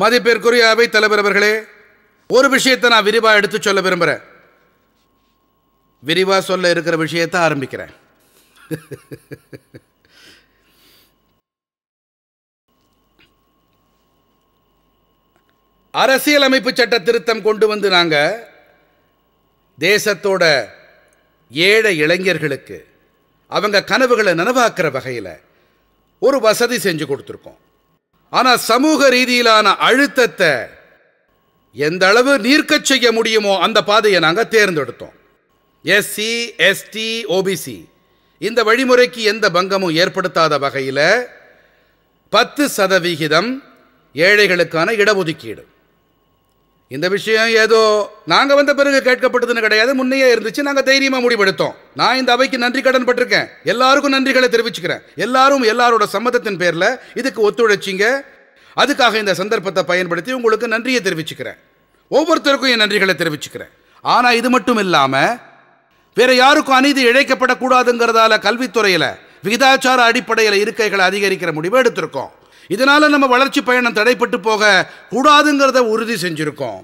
மதிப்பிற்குரிய அவை தலைவர் அவர்களே ஒரு விஷயத்தை நான் விரிவாக எடுத்து சொல்ல விரும்புகிறேன் விரிவாக சொல்ல இருக்கிற விஷயத்த ஆரம்பிக்கிறேன் அரசியலமைப்பு சட்ட திருத்தம் கொண்டு வந்து நாங்கள் தேசத்தோட ஏழை இளைஞர்களுக்கு அவங்க கனவுகளை நனவாக்குற வகையில் ஒரு வசதி செஞ்சு கொடுத்துருக்கோம் ஆனால் சமூக ரீதியிலான அழுத்தத்தை எந்த அளவு நீர்க்க செய்ய முடியுமோ அந்த பாதையை நாங்கள் தேர்ந்தெடுத்தோம் எஸ்சி எஸ்டி ஓபிசி இந்த வழிமுறைக்கு எந்த பங்கமும் ஏற்படுத்தாத வகையில் பத்து சதவிகிதம் ஏழைகளுக்கான இடஒதுக்கீடு இந்த விஷயம் ஏதோ நாங்கள் வந்த பிறகு கேட்கப்பட்டதுன்னு கிடையாது முன்னையே இருந்துச்சு நாங்கள் தைரியமாக முடிவெடுத்தோம் நான் இந்த அவைக்கு நன்றி கடன் பட்டிருக்கேன் எல்லாருக்கும் நன்றிகளை தெரிவிச்சுக்கிறேன் எல்லாரும் எல்லாரோட சம்மதத்தின் பேரில் இதுக்கு ஒத்துழைச்சிங்க அதுக்காக இந்த சந்தர்ப்பத்தை பயன்படுத்தி உங்களுக்கு நன்றியை தெரிவிச்சுக்கிறேன் ஒவ்வொருத்தருக்கும் என் நன்றிகளை தெரிவிச்சுக்கிறேன் ஆனால் இது மட்டும் இல்லாமல் வேறு யாருக்கும் அநீதி இழைக்கப்படக்கூடாதுங்கிறதால கல்வித்துறையில் விகிதாச்சார அடிப்படையில் இருக்கைகளை அதிகரிக்கிற முடிவை எடுத்திருக்கோம் இதனால் நம்ம வளர்ச்சி பயணம் தடைப்பட்டு போக கூடாதுங்கிறத உறுதி செஞ்சுருக்கோம்